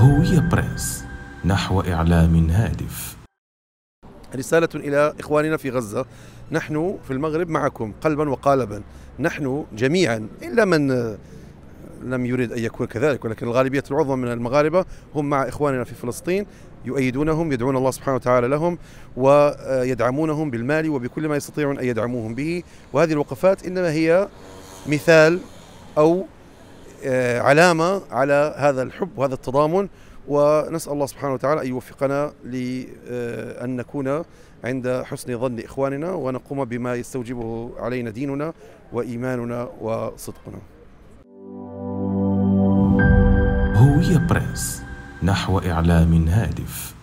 هوية بريس نحو إعلام هادف رسالة إلى إخواننا في غزة نحن في المغرب معكم قلبا وقالبا نحن جميعا إلا من آه، لم يريد أن يكون كذلك ولكن الغالبية العظمى من المغاربة هم مع إخواننا في فلسطين يؤيدونهم يدعون الله سبحانه وتعالى لهم ويدعمونهم بالمال وبكل ما يستطيعون أن يدعموهم به وهذه الوقفات إنما هي مثال أو آه، علامه على هذا الحب وهذا التضامن ونسال الله سبحانه وتعالى ان يوفقنا لان آه، نكون عند حسن ظن اخواننا ونقوم بما يستوجبه علينا ديننا وايماننا وصدقنا. هويه برنس نحو اعلام هادف